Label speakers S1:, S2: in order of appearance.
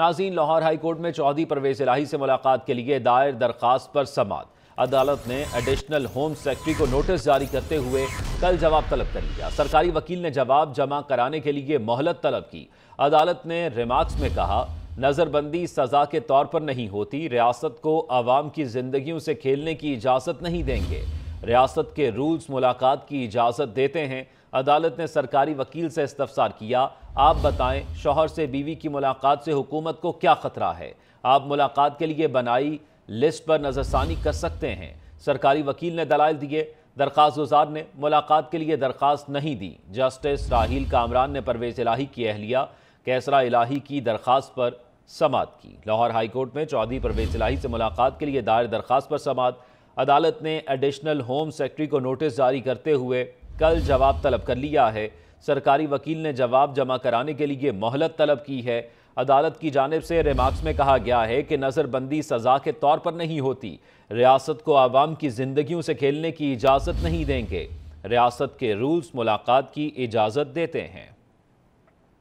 S1: नाजीन लाहौर हाईकोर्ट में चौधरी परवेज इलाही से मुलाकात के लिए दायर दरख्वास्त पर समात अदालत ने एडिशनल होम सेक्रेटरी को नोटिस जारी करते हुए कल जवाब तलब कर लिया सरकारी वकील ने जवाब जमा कराने के लिए मोहलत तलब की अदालत ने रिमार्क्स में कहा नज़रबंदी सजा के तौर पर नहीं होती रियासत को आवाम की जिंदगी से खेलने की इजाज़त नहीं देंगे रियासत के रूल्स मुलाकात की इजाज़त देते हैं अदालत ने सरकारी वकील से इस्तफसार किया आप बताएं शोहर से बीवी की मुलाकात से हुकूमत को क्या ख़तरा है आप मुलाकात के लिए बनाई लिस्ट पर नज़रसानी कर सकते हैं सरकारी वकील ने दलाल दिए दरख्वास्त गुजार ने मुलाकात के लिए दरख्वास्त नहीं दी जस्टिस राहील कामरान ने परवेज इलाही की अहलिया कैसरा इलाही की दरख्वास्त पर समात की लाहौर हाईकोर्ट में चौधरी परवेज इलाही से मुलाकात के लिए दायर दरख्वास्त पर समात अदालत ने एडिशनल होम सेक्रेटरी को नोटिस जारी करते हुए कल जवाब तलब कर लिया है सरकारी वकील ने जवाब जमा कराने के लिए मोहलत तलब की है अदालत की जानब से रिमार्क्स में कहा गया है कि नज़रबंदी सज़ा के तौर पर नहीं होती रियासत को आवाम की ज़िंदगियों से खेलने की इजाज़त नहीं देंगे रियासत के रूल्स मुलाकात की इजाज़त देते हैं